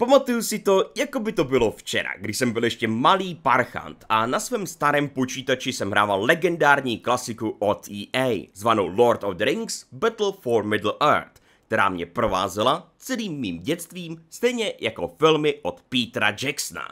Pamatuju si to, jako by to bylo včera, když jsem byl ještě malý parchant a na svém starém počítači jsem hrával legendární klasiku od EA, zvanou Lord of the Rings Battle for Middle-earth, která mě provázela celým mým dětstvím, stejně jako filmy od Petra Jacksona.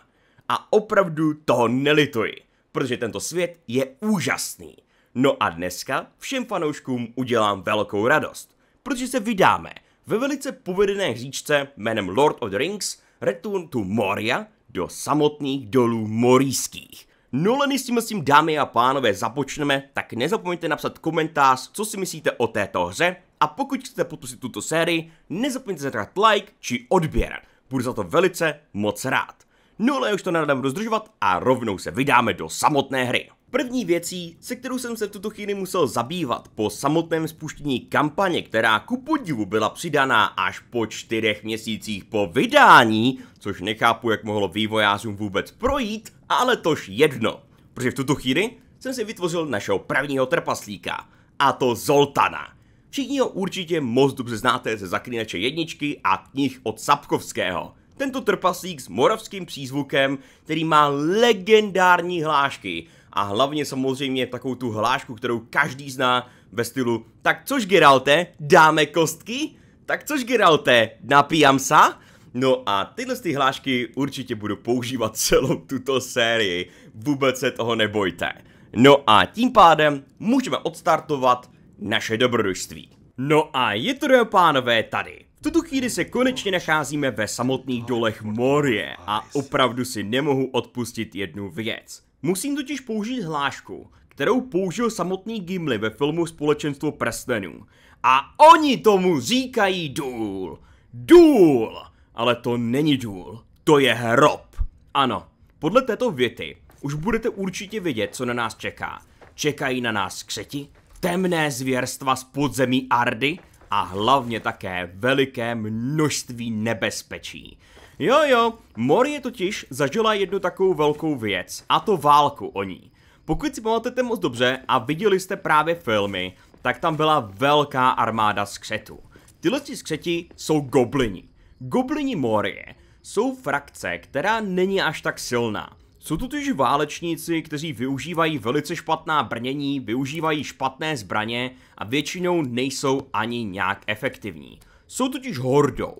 A opravdu toho nelituji, protože tento svět je úžasný. No a dneska všem fanouškům udělám velkou radost, protože se vydáme – ve velice povedené hříčce jménem Lord of the Rings Return to Moria do samotných dolů morijských. No ale s tím, s tím dámy a pánové započneme, tak nezapomeňte napsat komentář, co si myslíte o této hře a pokud chcete potusit tuto sérii, nezapomeňte zadat like či odběr. Budu za to velice moc rád. No ale už to nedám rozdržovat a rovnou se vydáme do samotné hry. První věcí, se kterou jsem se v tuto chvíli musel zabývat po samotném spuštění kampaně, která ku podivu byla přidaná až po čtyřech měsících po vydání, což nechápu, jak mohlo vývojářům vůbec projít, ale tož jedno. Protože v tuto chvíli jsem si vytvořil našeho prvního trpaslíka, a to Zoltana. Všichni ho určitě moc dobře znáte ze Zaklínače jedničky a knih od Sapkovského. Tento trpaslík s moravským přízvukem, který má legendární hlášky, a hlavně samozřejmě takovou tu hlášku, kterou každý zná ve stylu Tak což Geralte, dáme kostky? Tak což Geralte, napijám sa? No a tyhle ty hlášky určitě budu používat celou tuto sérii, vůbec se toho nebojte. No a tím pádem můžeme odstartovat naše dobrodružství. No a je to, pánové, tady. V tuto chvíli se konečně nacházíme ve samotných dolech Morie a opravdu si nemohu odpustit jednu věc. Musím totiž použít hlášku, kterou použil samotný Gimli ve filmu Společenstvo prstenů. A oni tomu říkají důl. Důl! Ale to není důl, to je hrob. Ano, podle této věty už budete určitě vědět, co na nás čeká. Čekají na nás křeti, temné zvěrstva z podzemí Ardy a hlavně také veliké množství nebezpečí. Jo, jo, Morie totiž zažila jednu takovou velkou věc, a to válku o ní. Pokud si pamatujete moc dobře a viděli jste právě filmy, tak tam byla velká armáda skřetů. Tyhle skřeti jsou goblini. Goblini Morie jsou frakce, která není až tak silná. Jsou tyž válečníci, kteří využívají velice špatná brnění, využívají špatné zbraně a většinou nejsou ani nějak efektivní. Jsou totiž hordou.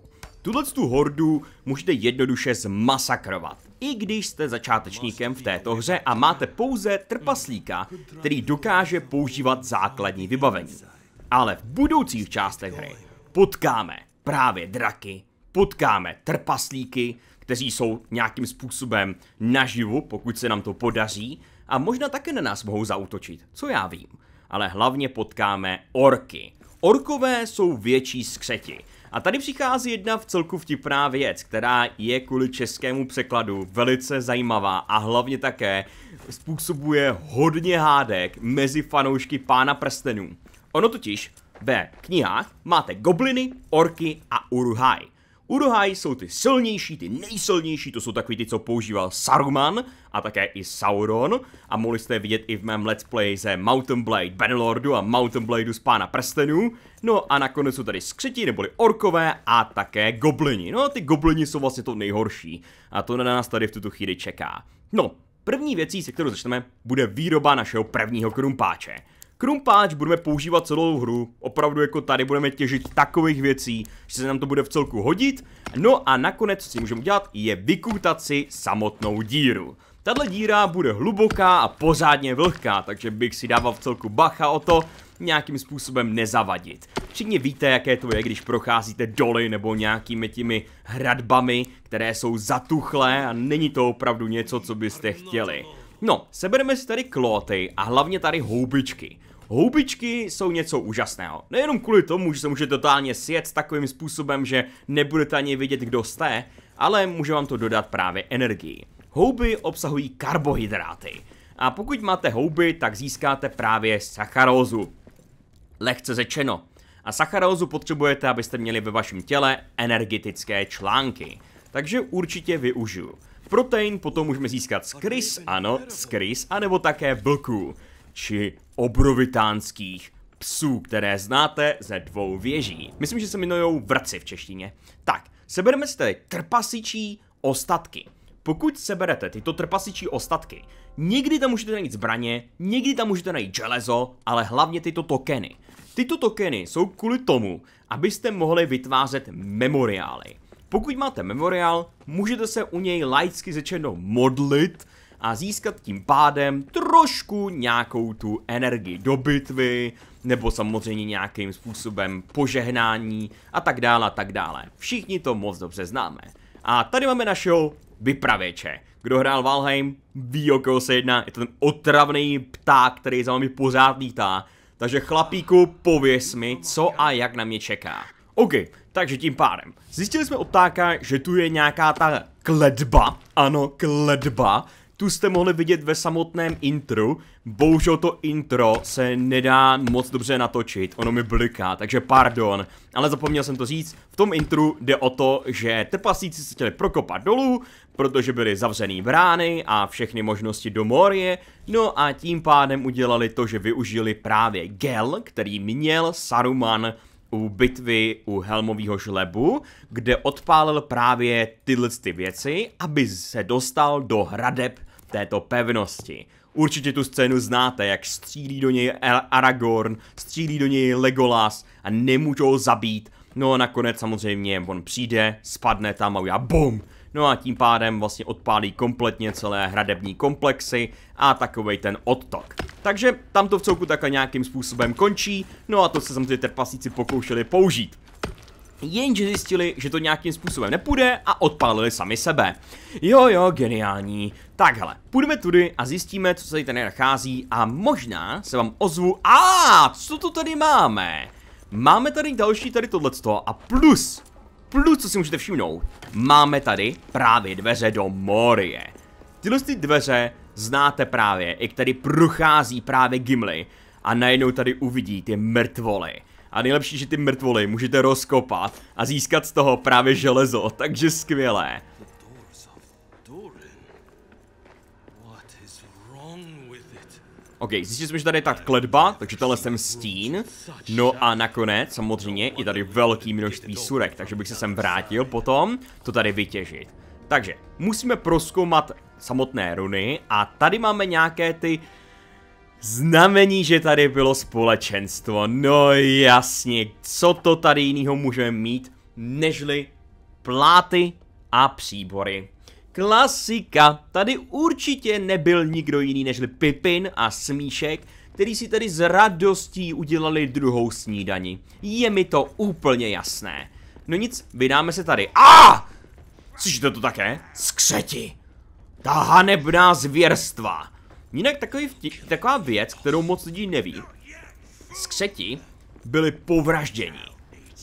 Tuhle tu hordu můžete jednoduše zmasakrovat, i když jste začátečníkem v této hře a máte pouze trpaslíka, který dokáže používat základní vybavení. Ale v budoucích částech hry potkáme právě draky, potkáme trpaslíky, kteří jsou nějakým způsobem naživu, pokud se nám to podaří, a možná také na nás mohou zautočit, co já vím. Ale hlavně potkáme orky. Orkové jsou větší skřeti. A tady přichází jedna v celku vtipná věc, která je kvůli českému překladu velice zajímavá a hlavně také způsobuje hodně hádek mezi fanoušky pána prstenů. Ono totiž ve knihách máte gobliny, orky a uruhaj. Urohai jsou ty silnější, ty nejsilnější, to jsou takový ty, co používal Saruman a také i Sauron a mohli jste vidět i v mém let's play ze Mountain Blade Benelordu a Mountain Bladeu z Pána prstenů. No a nakonec jsou tady skřetí, neboli orkové a také goblini. No ty goblini jsou vlastně to nejhorší a to na nás tady v tuto chvíli čeká. No, první věcí, se kterou začneme, bude výroba našeho prvního krumpáče. Krumpáč budeme používat celou hru, opravdu jako tady budeme těžit takových věcí, že se nám to bude v celku hodit. No a nakonec, co si můžeme udělat, je vykutat si samotnou díru. Tato díra bude hluboká a pořádně vlhká, takže bych si dával v celku bacha o to, nějakým způsobem nezavadit. Všichni víte, jaké to je, když procházíte doly nebo nějakými těmi hradbami, které jsou zatuchlé a není to opravdu něco, co byste chtěli. No, sebereme si tady kloty a hlavně tady houbičky. Houbičky jsou něco úžasného. Nejenom kvůli tomu, že se může totálně sjet takovým způsobem, že nebudete ani vidět, kdo jste, ale může vám to dodat právě energii. Houby obsahují karbohydráty. A pokud máte houby, tak získáte právě sacharózu. Lehce řečeno. A sacharózu potřebujete, abyste měli ve vašem těle energetické články. Takže určitě využiju. Protein potom můžeme získat z krys, ano, z krys, anebo také vlků. Či obrovitánských psů, které znáte ze dvou věží. Myslím, že se jmenují vrci v češtině. Tak, sebereme si tady trpasičí ostatky. Pokud seberete tyto trpasičí ostatky, nikdy tam můžete najít zbraně, nikdy tam můžete najít železo, ale hlavně tyto tokeny. Tyto tokeny jsou kvůli tomu, abyste mohli vytvářet memoriály. Pokud máte memoriál, můžete se u něj laicky začenou modlit, a získat tím pádem trošku nějakou tu energii do bitvy, nebo samozřejmě nějakým způsobem požehnání a tak dále a tak dále. Všichni to moc dobře známe. A tady máme našeho vypravěče. Kdo hrál Valheim, ví o koho se jedná, je to ten otravný pták, který za vámi pořád lítá. Takže chlapíku, pověs mi, co a jak na mě čeká. OK, takže tím pádem. Zjistili jsme od ptáka, že tu je nějaká ta kledba. Ano, kledba tu jste mohli vidět ve samotném intru. Bohužel to intro se nedá moc dobře natočit, ono mi bliká, takže pardon. Ale zapomněl jsem to říct, v tom intru jde o to, že trpasíci se chtěli prokopat dolů, protože byly zavřený brány a všechny možnosti do Morie, no a tím pádem udělali to, že využili právě gel, který měl Saruman u bitvy u Helmového žlebu, kde odpálil právě tyhle ty věci, aby se dostal do hradeb této pevnosti. Určitě tu scénu znáte, jak střílí do něj Aragorn, střílí do něj Legolas a nemůžou zabít. No a nakonec samozřejmě on přijde, spadne tam a já BOOM! No a tím pádem vlastně odpálí kompletně celé hradební komplexy a takovej ten odtok. Takže tam to v celku takhle nějakým způsobem končí, no a to se samozřejmě trpasíci pokoušeli použít jenže zjistili, že to nějakým způsobem nepůjde a odpálili sami sebe. Jo, jo, geniální. Tak hele, půjdeme tudy a zjistíme, co se tady, tady nachází a možná se vám ozvu... A co to tady máme? Máme tady další tady tohleto a plus, plus, co si můžete všimnout, máme tady právě dveře do Morie. Tyhle ty dveře znáte právě, i tady prochází právě Gimli a najednou tady uvidí ty mrtvoly. A nejlepší, že ty mrtvoly můžete rozkopat a získat z toho právě železo, takže skvělé. OK, zjistili jsme, že tady je ta kledba, takže tohle jsem stín. No a nakonec, samozřejmě, je tady velký množství surek, takže bych se sem vrátil potom to tady vytěžit. Takže, musíme proskoumat samotné runy a tady máme nějaké ty Znamení, že tady bylo společenstvo. No jasně, co to tady jiného můžeme mít, nežli pláty a příbory. Klasika, tady určitě nebyl nikdo jiný nežli Pipin a Smíšek, který si tady s radostí udělali druhou snídani. Je mi to úplně jasné. No nic, vydáme se tady. A! Ah! to to také? Skřeti! Ta hanebná zvěrstva! Jinak takový vtip, taková věc, kterou moc lidí neví. Skřeti byli povražděni.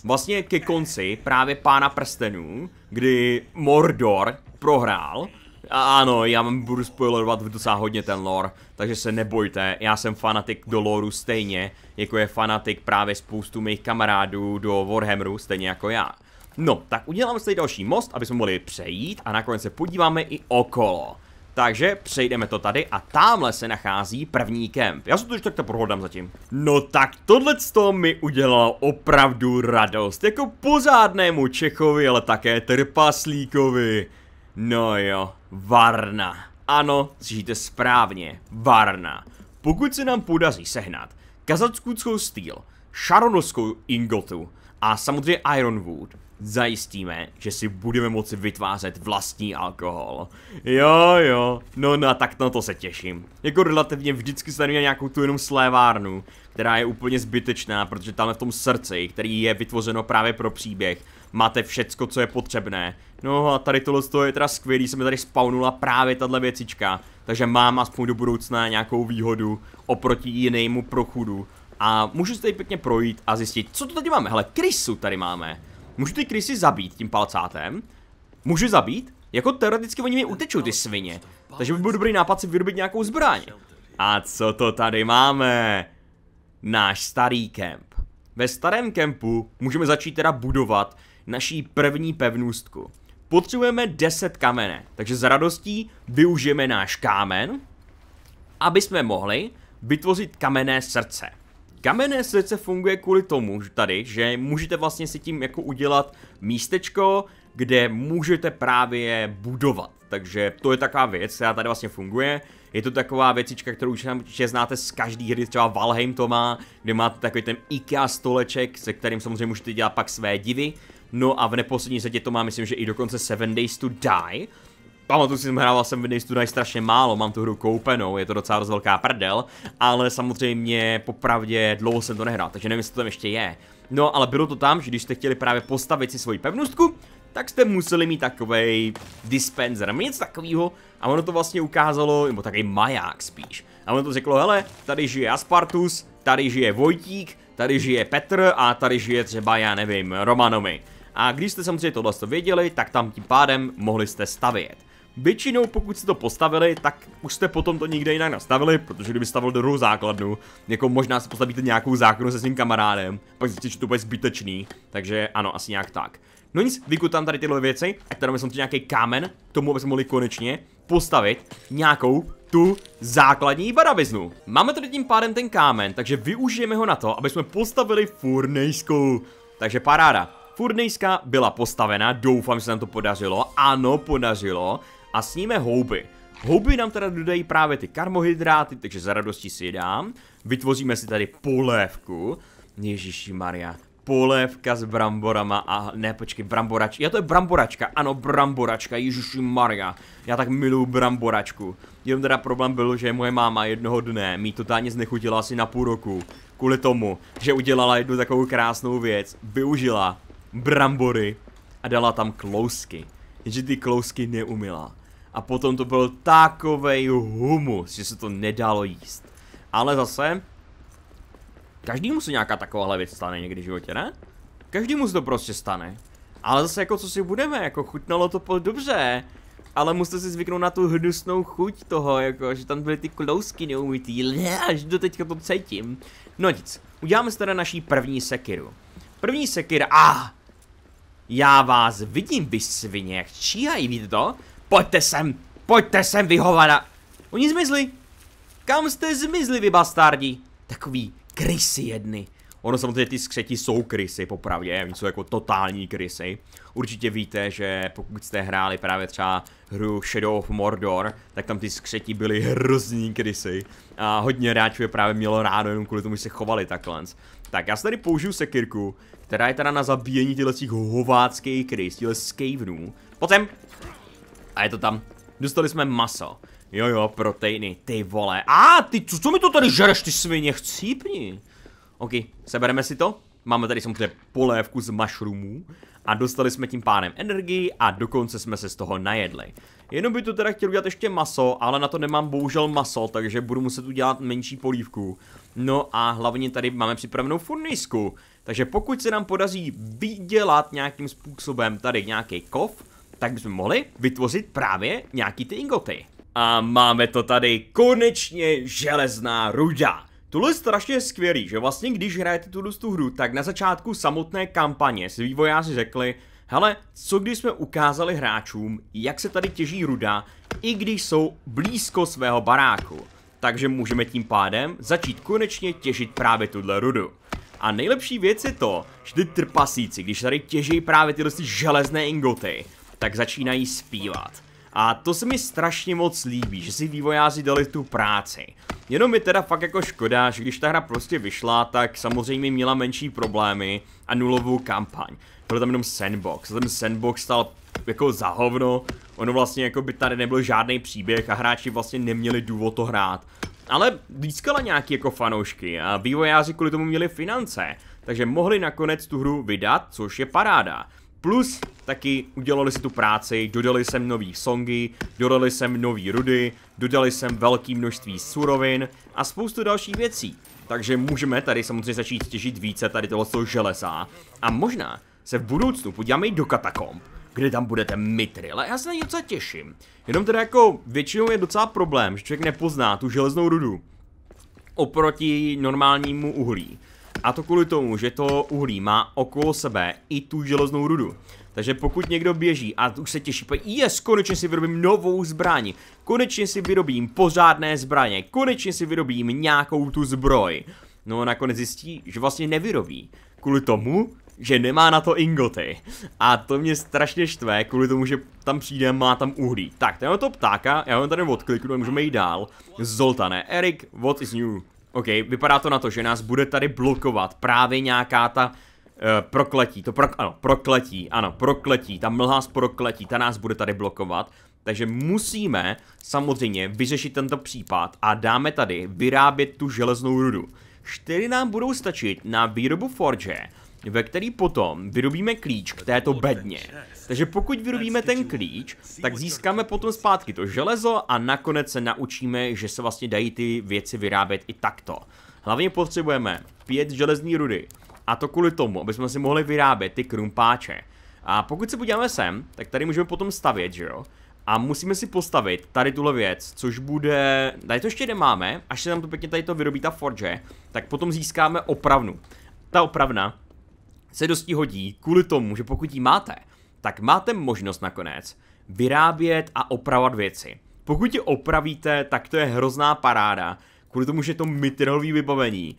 Vlastně ke konci právě Pána prstenů, kdy Mordor prohrál. A ano, já vám budu spoilerovat docela hodně ten lore, takže se nebojte, já jsem fanatik do loru stejně, jako je fanatik právě spoustu mých kamarádů do Warhammeru, stejně jako já. No, tak uděláme si další most, aby jsme mohli přejít a nakonec se podíváme i okolo. Takže přejdeme to tady a tamhle se nachází první kemp. Já se to už takto prohodám zatím. No tak tohle mi udělalo opravdu radost. Jako pořádnému Čechovi, ale také trpaslíkovi. No jo, Varna. Ano, slyšíte správně, Varna. Pokud se nám podaří sehnat kazackuckou stýl, šaronovskou ingotu, a samozřejmě Ironwood zajistíme, že si budeme moci vytvářet vlastní alkohol. Jo, jo, no na no, tak na to se těším. Jako relativně vždycky se na nějakou tu jenom slévárnu, která je úplně zbytečná, protože tam v tom srdci, který je vytvořeno právě pro příběh, máte všecko, co je potřebné. No a tady tohle je teda skvělý, se mi tady spawnula právě tahle věcička, takže mám aspoň do budoucna nějakou výhodu oproti jinému prochudu, a můžu se tady pěkně projít a zjistit, co to tady máme. Hele, krysu tady máme. Můžu ty krysy zabít tím palcátem? Můžu zabít? Jako teoreticky oni mi utečou ty svině. Takže by byl dobrý nápad si vyrobit nějakou zbraň. A co to tady máme? Náš starý kemp. Ve starém kempu můžeme začít teda budovat naší první pevnůstku. Potřebujeme 10 kamene, takže za radostí využijeme náš kámen, aby jsme mohli vytvořit kamenné srdce. Kamenné srdce funguje kvůli tomu že tady, že můžete vlastně si tím jako udělat místečko, kde můžete právě budovat. Takže to je taková věc, která tady vlastně funguje. Je to taková věcička, kterou už znáte z každý hry, třeba Valheim to má, kde máte takový ten IKEA stoleček, se kterým samozřejmě můžete dělat pak své divy. No a v neposlední řadě to má, myslím, že i dokonce Seven Days to Die, Pamatuju si, jsem hrával jsem v Studaj strašně málo, mám tu hru koupenou, je to docela dost velká prdel, ale samozřejmě popravdě dlouho jsem to nehrál, takže nevím, jestli to tam ještě je. No ale bylo to tam, že když jste chtěli právě postavit si svoji pevnostku, tak jste museli mít takovej dispenser, nebo něco takového. A ono to vlastně ukázalo, nebo takový maják spíš. A ono to řeklo, hele, tady žije Aspartus, tady žije Vojtík, tady žije Petr a tady žije třeba, já nevím, Romanovi. A když jste samozřejmě tohle věděli, tak tam tím pádem mohli jste stavět. Většinou, pokud jste to postavili, tak už jste potom to nikde jinak nastavili, protože kdyby stavil druhou základnu, jako možná si postavíte nějakou základnu se svým kamarádem, pak zjistíte, že to bude zbytečný, takže ano, asi nějak tak. No nic, vykutám tady tyhle věci, a teda jsem tu nějaký kámen, k tomu, aby jsme mohli konečně postavit nějakou tu základní baraviznu. Máme tady tím pádem ten kámen, takže využijeme ho na to, aby jsme postavili furnejskou. Takže paráda. Furnejská byla postavena, doufám, že se nám to podařilo. Ano, podařilo a sníme houby. Houby nám teda dodají právě ty karbohydráty, takže za radostí si je dám. Vytvoříme si tady polévku. Ježiši Maria, polévka s bramborama a ne, počkej, bramborač. Já to je bramboračka, ano, bramboračka, Ježiši Maria. Já tak miluju bramboračku. Jenom teda problém byl, že moje máma jednoho dne mi totálně znechutila asi na půl roku. Kvůli tomu, že udělala jednu takovou krásnou věc, využila brambory a dala tam klousky. Jenže ty klousky neumila a potom to byl takovej humus, že se to nedalo jíst. Ale zase, každému se nějaká takováhle věc stane někdy v životě, ne? Každému se to prostě stane. Ale zase jako co si budeme, jako chutnalo to dobře, ale musíte si zvyknout na tu hnusnou chuť toho, jako, že tam byly ty klousky neumytý, až do teďka to cítím. No nic, uděláme si teda naší první sekiru. První sekir. a ah, já vás vidím, vy svině, jak číhají, víte to? Pojďte sem! Pojďte sem, vyhovana! Oni zmizli! Kam jste zmizli, vy bastardi? Takový krysy jedny. Ono samozřejmě ty skřeti jsou krysy, popravdě, oni jsou jako totální krysy. Určitě víte, že pokud jste hráli právě třeba hru Shadow of Mordor, tak tam ty skřeti byly hrozní krysy. A hodně hráčů je právě mělo rádo jenom kvůli tomu, že se chovali takhle. Tak já si tady použiju sekirku, která je teda na zabíjení těchto hováckých krys, těchto skavenů. Potom, a je to tam. Dostali jsme maso. Jo jo, proteiny, ty vole. A ah, ty, co, co mi to tady žereš, ty svině, chcípni. Ok, sebereme si to. Máme tady samozřejmě polévku z mushroomů. A dostali jsme tím pánem energii a dokonce jsme se z toho najedli. Jenom by to teda chtěl udělat ještě maso, ale na to nemám bohužel maso, takže budu muset udělat menší polívku. No a hlavně tady máme připravenou furnisku. Takže pokud se nám podaří vydělat nějakým způsobem tady nějaký kov, tak bychom mohli vytvořit právě nějaký ty ingoty. A máme to tady konečně železná ruda. Tohle je strašně skvělý, že vlastně když hrajete tuto tu hru, tak na začátku samotné kampaně si vývojáři řekli, hele, co když jsme ukázali hráčům, jak se tady těží ruda, i když jsou blízko svého baráku. Takže můžeme tím pádem začít konečně těžit právě tuhle rudu. A nejlepší věc je to, že ty trpasíci, když tady těží právě tyhle železné ingoty, tak začínají zpívat. A to se mi strašně moc líbí, že si vývojáři dali tu práci. Jenom mi teda fakt jako škoda, že když ta hra prostě vyšla, tak samozřejmě měla menší problémy a nulovou kampaň. Byl tam jenom sandbox, a ten sandbox stal jako za hovno, ono vlastně jako by tady nebyl žádný příběh a hráči vlastně neměli důvod to hrát. Ale získala nějaký jako fanoušky a vývojáři kvůli tomu měli finance, takže mohli nakonec tu hru vydat, což je paráda. Plus taky udělali si tu práci, dodali sem nový songy, dodali sem nový rudy, dodali sem velké množství surovin a spoustu dalších věcí. Takže můžeme tady samozřejmě začít těžit více tady tohoto železa a možná se v budoucnu podíváme i do katakomb, kde tam budete mitry, Ale já se na ně docela těším. Jenom teda jako většinou je docela problém, že člověk nepozná tu železnou rudu oproti normálnímu uhlí. A to kvůli tomu, že to uhlí má okolo sebe i tu železnou rudu. Takže pokud někdo běží a už se těší, yes, konečně si vyrobím novou zbraň, konečně si vyrobím pořádné zbraně, konečně si vyrobím nějakou tu zbroj. No nakonec zjistí, že vlastně nevyrobí. Kvůli tomu, že nemá na to ingoty. A to mě strašně štve, kvůli tomu, že tam přijde, má tam uhlí. Tak, tenhle to ptáka, já ho tady odkliknu a můžeme jít dál. Zoltane, Erik, what is new? OK, vypadá to na to, že nás bude tady blokovat právě nějaká ta uh, prokletí, to pro, ano, prokletí, ano, prokletí, ta mlha z prokletí, ta nás bude tady blokovat. Takže musíme samozřejmě vyřešit tento případ a dáme tady vyrábět tu železnou rudu. Čtyři nám budou stačit na výrobu forge, ve který potom vyrobíme klíč k této bedně. Takže pokud vyrobíme ten klíč, tak získáme potom zpátky to železo a nakonec se naučíme, že se vlastně dají ty věci vyrábět i takto. Hlavně potřebujeme pět železní rudy. A to kvůli tomu, aby jsme si mohli vyrábět ty krumpáče. A pokud se podíváme sem, tak tady můžeme potom stavět, že jo? A musíme si postavit tady tuhle věc, což bude... Tady to ještě nemáme, až se nám to pěkně tady to vyrobí ta forge, tak potom získáme opravnu. Ta opravna se dosti hodí kvůli tomu, že pokud ji máte, tak máte možnost nakonec vyrábět a opravovat věci. Pokud je opravíte, tak to je hrozná paráda, kvůli tomu, že to mitrolové vybavení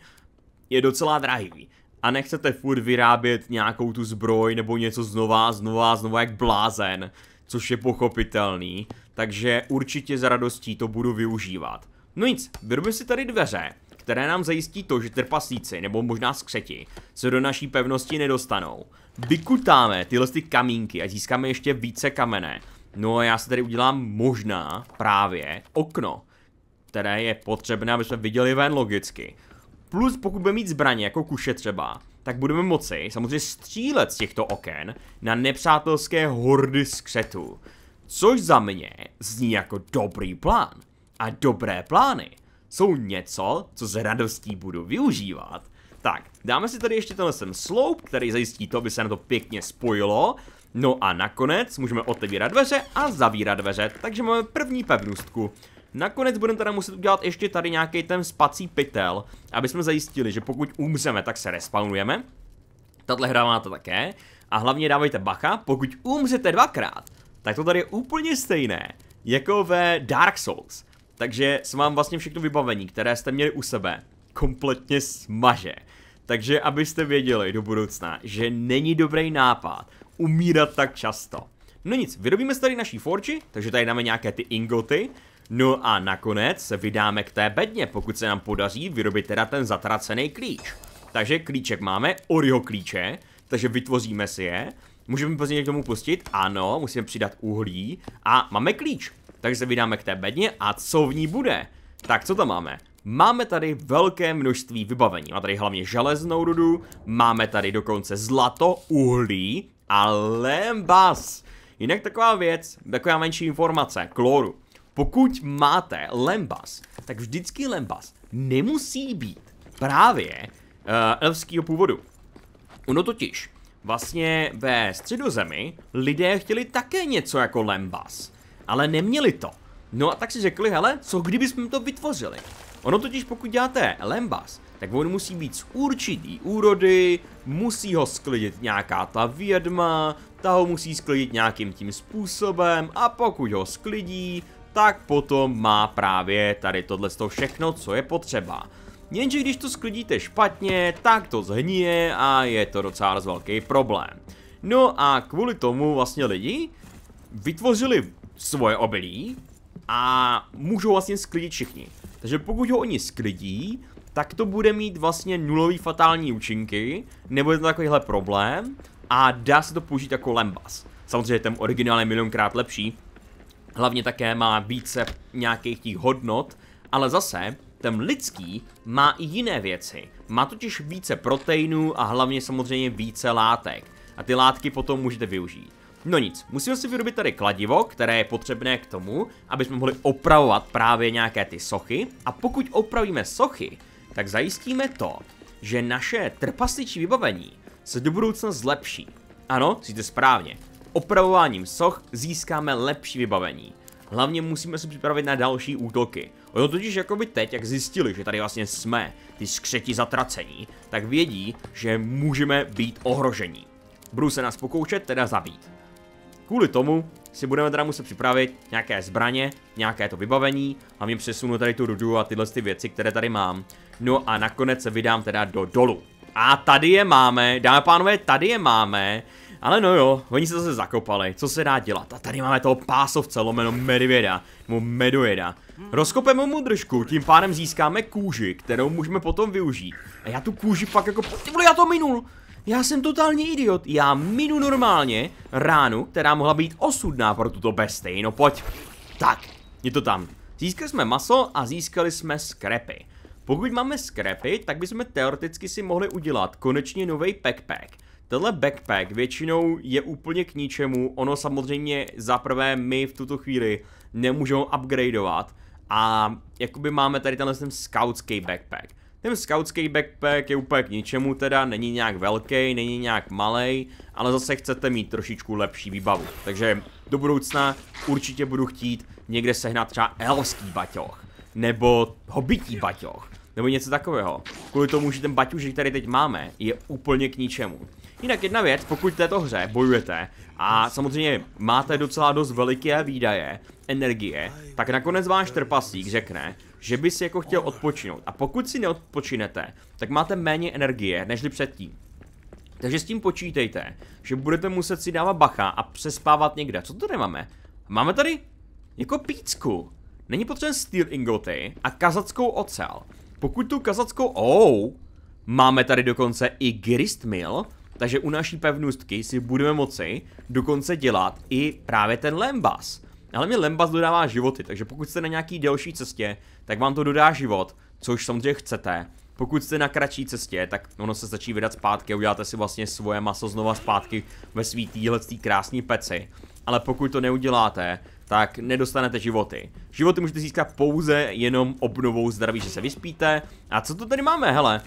je docela drahý a nechcete furt vyrábět nějakou tu zbroj nebo něco znova, znova, znova jak blázen, což je pochopitelný, takže určitě za radostí to budu využívat. No nic, vyrobím si tady dveře, které nám zajistí to, že trpasíci, nebo možná skřeti, se do naší pevnosti nedostanou. Vykutáme tyhle ty kamínky a získáme ještě více kamene. No a já si tady udělám možná právě okno, které je potřebné, aby jsme viděli ven logicky. Plus pokud budeme mít zbraně, jako kuše třeba, tak budeme moci samozřejmě střílet z těchto oken na nepřátelské hordy skřetů. Což za mě zní jako dobrý plán. A dobré plány jsou něco, co s radostí budu využívat. Tak, dáme si tady ještě tenhle sem sloup, který zajistí to, aby se na to pěkně spojilo. No a nakonec můžeme otevírat dveře a zavírat dveře, takže máme první pevnostku. Nakonec budeme teda muset udělat ještě tady nějaký ten spací pytel, aby jsme zajistili, že pokud umřeme, tak se respawnujeme. Tato hra má to také. A hlavně dávejte bacha, pokud umřete dvakrát, tak to tady je úplně stejné, jako ve Dark Souls. Takže jsem vám vlastně všechno vybavení, které jste měli u sebe, kompletně smaže. Takže abyste věděli do budoucna, že není dobrý nápad umírat tak často. No nic, vyrobíme si tady naší forči, takže tady dáme nějaké ty ingoty. No a nakonec se vydáme k té bedně, pokud se nám podaří vyrobit teda ten zatracený klíč. Takže klíček máme, Oriho klíče, takže vytvoříme si je. Můžeme později k tomu pustit? Ano, musíme přidat uhlí a máme klíč. Takže se vydáme k té bedně a co v ní bude? Tak co tam máme? Máme tady velké množství vybavení. Máme tady hlavně železnou rudu, máme tady dokonce zlato, uhlí a lembas. Jinak taková věc, taková menší informace, kloru. Pokud máte lembas, tak vždycky lembas nemusí být právě uh, eh, elfského původu. Ono totiž, vlastně ve středozemi lidé chtěli také něco jako lembas ale neměli to. No a tak si řekli, hele, co kdyby jsme to vytvořili? Ono totiž pokud děláte lembas, tak on musí být z určitý úrody, musí ho sklidit nějaká ta vědma, ta ho musí sklidit nějakým tím způsobem a pokud ho sklidí, tak potom má právě tady tohle všechno, co je potřeba. Jenže když to sklidíte špatně, tak to zhnije a je to docela velký problém. No a kvůli tomu vlastně lidi vytvořili svoje obilí a můžou vlastně sklidit všichni. Takže pokud ho oni sklidí, tak to bude mít vlastně nulový fatální účinky, je to takovýhle problém a dá se to použít jako lembas. Samozřejmě ten originál je milionkrát lepší, hlavně také má více nějakých těch hodnot, ale zase ten lidský má i jiné věci. Má totiž více proteinů a hlavně samozřejmě více látek. A ty látky potom můžete využít. No nic, musíme si vyrobit tady kladivo, které je potřebné k tomu, aby jsme mohli opravovat právě nějaké ty sochy. A pokud opravíme sochy, tak zajistíme to, že naše trpasličí vybavení se do budoucna zlepší. Ano, cítíte správně. Opravováním soch získáme lepší vybavení. Hlavně musíme se připravit na další útoky. Ono totiž by teď, jak zjistili, že tady vlastně jsme, ty skřeti zatracení, tak vědí, že můžeme být ohrožení. Budou se nás pokoušet teda zabít. Kvůli tomu si budeme teda muset připravit nějaké zbraně, nějaké to vybavení, a mě přesunu tady tu rudu a tyhle ty věci, které tady mám. No a nakonec se vydám teda do dolu. A tady je máme, dámy a pánové, tady je máme. Ale no jo, oni se zase zakopali, co se dá dělat? A tady máme toho pásovce lomeno medvěda, mu medojeda. Rozkopeme mu držku, tím pádem získáme kůži, kterou můžeme potom využít. A já tu kůži fakt jako, ty vole, já to minul! Já jsem totální idiot, já minu normálně ránu, která mohla být osudná pro tuto bestii, no pojď. Tak, je to tam. Získali jsme maso a získali jsme skrepy. Pokud máme skrepy, tak bychom teoreticky si mohli udělat konečně nový backpack. Tenhle backpack většinou je úplně k ničemu, ono samozřejmě zaprvé my v tuto chvíli nemůžeme upgradeovat a jakoby máme tady tenhle ten scoutský backpack. Ten scoutský backpack je úplně k ničemu teda, není nějak velký, není nějak malý, ale zase chcete mít trošičku lepší výbavu. Takže do budoucna určitě budu chtít někde sehnat třeba elský baťoch, nebo hobití baťoch, nebo něco takového. Kvůli tomu, že ten baťuž, který teď máme, je úplně k ničemu. Jinak jedna věc, pokud v této hře bojujete a samozřejmě máte docela dost veliké výdaje, energie, tak nakonec váš trpasík řekne, že bys jako chtěl odpočinout. A pokud si neodpočinete, tak máte méně energie nežli předtím. Takže s tím počítejte, že budete muset si dávat bacha a přespávat někde. Co tady máme? Máme tady jako pícku. Není potřeba steel ingoty a kazackou ocel. Pokud tu kazackou... Oh, máme tady dokonce i grist mill, takže u naší pevnostky si budeme moci dokonce dělat i právě ten lembas. Hlavně Lembas dodává životy, takže pokud jste na nějaký delší cestě, tak vám to dodá život, což samozřejmě chcete. Pokud jste na kratší cestě, tak ono se začí vydat zpátky a uděláte si vlastně svoje maso znova zpátky ve svý týhle tý krásný peci. Ale pokud to neuděláte, tak nedostanete životy. Životy můžete získat pouze jenom obnovou zdraví, že se vyspíte. A co to tady máme, hele?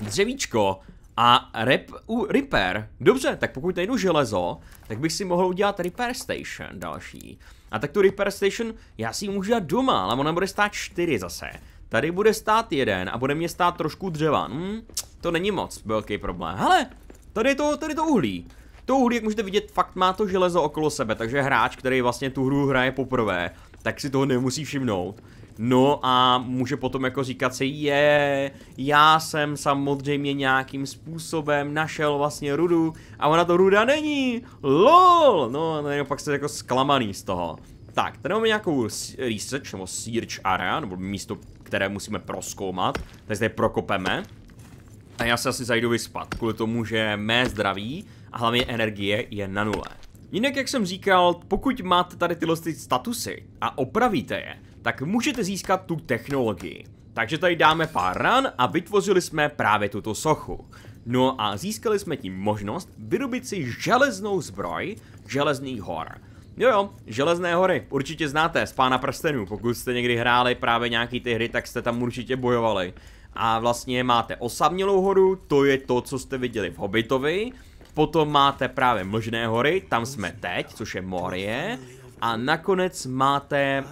Dřevíčko a rep, uh, repair, dobře, tak pokud najdu železo, tak bych si mohl udělat repair station další. A tak tu repair station já si ji můžu dát doma, ale ona bude stát čtyři zase. Tady bude stát jeden a bude mě stát trošku dřeva. Hm, to není moc velký problém. Hele, tady je to, tady je to uhlí. To uhlí, jak můžete vidět, fakt má to železo okolo sebe, takže hráč, který vlastně tu hru hraje poprvé, tak si toho nemusí všimnout, No a může potom jako říkat si, je, já jsem samozřejmě nějakým způsobem našel vlastně rudu a ona to ruda není, lol, no a pak jste jako zklamaný z toho. Tak, tady máme nějakou research nebo search area, nebo místo, které musíme proskoumat, takže tady prokopeme. A já se asi zajdu vyspat, kvůli tomu, že mé zdraví a hlavně energie je na nule. Jinak, jak jsem říkal, pokud máte tady tyhle statusy a opravíte je, tak můžete získat tu technologii. Takže tady dáme pár ran a vytvořili jsme právě tuto sochu. No a získali jsme tím možnost vyrobit si železnou zbroj železných hor. Jo jo, Železné hory, určitě znáte z Pána prstenů, pokud jste někdy hráli právě nějaký ty hry, tak jste tam určitě bojovali. A vlastně máte osamělou horu, to je to, co jste viděli v Hobbitovi, potom máte právě Mlžné hory, tam jsme teď, což je Morie, a nakonec máte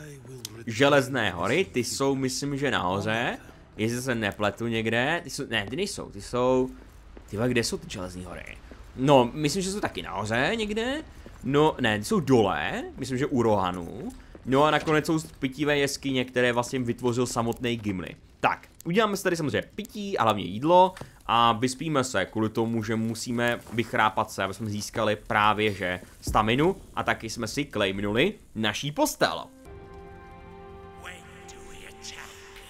Železné hory, ty jsou myslím, že nahoře. Jestli se nepletu někde, ty jsou, ne, ty nejsou, ty jsou, ty kde jsou ty železné hory? No, myslím, že jsou taky nahoře někde. No, ne, ty jsou dole, myslím, že u Rohanu. No a nakonec jsou pitivé jeskyně, které vlastně vytvořil samotný Gimli. Tak, uděláme si tady samozřejmě pití a hlavně jídlo a vyspíme se kvůli tomu, že musíme vychrápat se, aby jsme získali právě že staminu a taky jsme si klejmnuli naší postel.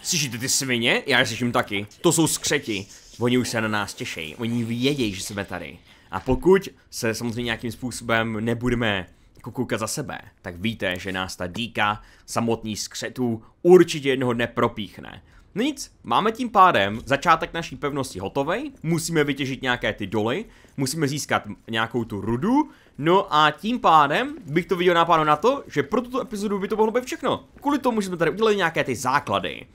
Slyšíte ty svině? Já je slyším taky. To jsou skřeti. Oni už se na nás těší. Oni vědějí, že jsme tady. A pokud se samozřejmě nějakým způsobem nebudeme jako koukat za sebe, tak víte, že nás ta díka samotný skřetů určitě jednoho dne propíchne. No nic, máme tím pádem začátek naší pevnosti hotovej, musíme vytěžit nějaké ty doly, musíme získat nějakou tu rudu, no a tím pádem bych to viděl nápadno na to, že pro tuto epizodu by to mohlo být všechno. Kvůli tomu, že jsme tady udělali nějaké ty základy.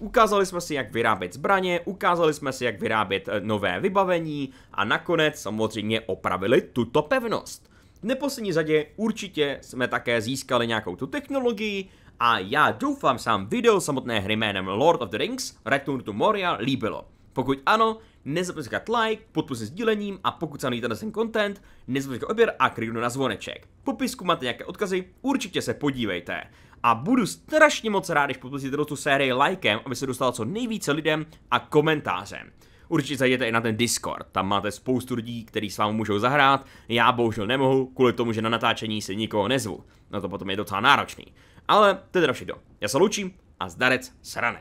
Ukázali jsme si, jak vyrábět zbraně, ukázali jsme si, jak vyrábět eh, nové vybavení a nakonec samozřejmě opravili tuto pevnost. V neposlední řadě určitě jsme také získali nějakou tu technologii a já doufám, že sám video samotné hry jménem Lord of the Rings Return to Moria líbilo. Pokud ano, nezapomeňte říkat like, podpořte sdílením a pokud se na ten content, nezapomeňte odběr a kliknu na zvoneček. V popisku máte nějaké odkazy, určitě se podívejte. A budu strašně moc rád, když podpoříte tu sérii likem, aby se dostalo co nejvíce lidem a komentářem. Určitě zajděte i na ten Discord, tam máte spoustu lidí, kteří s vámi můžou zahrát, já bohužel nemohu, kvůli tomu, že na natáčení si nikoho nezvu. No to potom je docela náročný. Ale to je teda všechno. Já se loučím a zdarec sranec.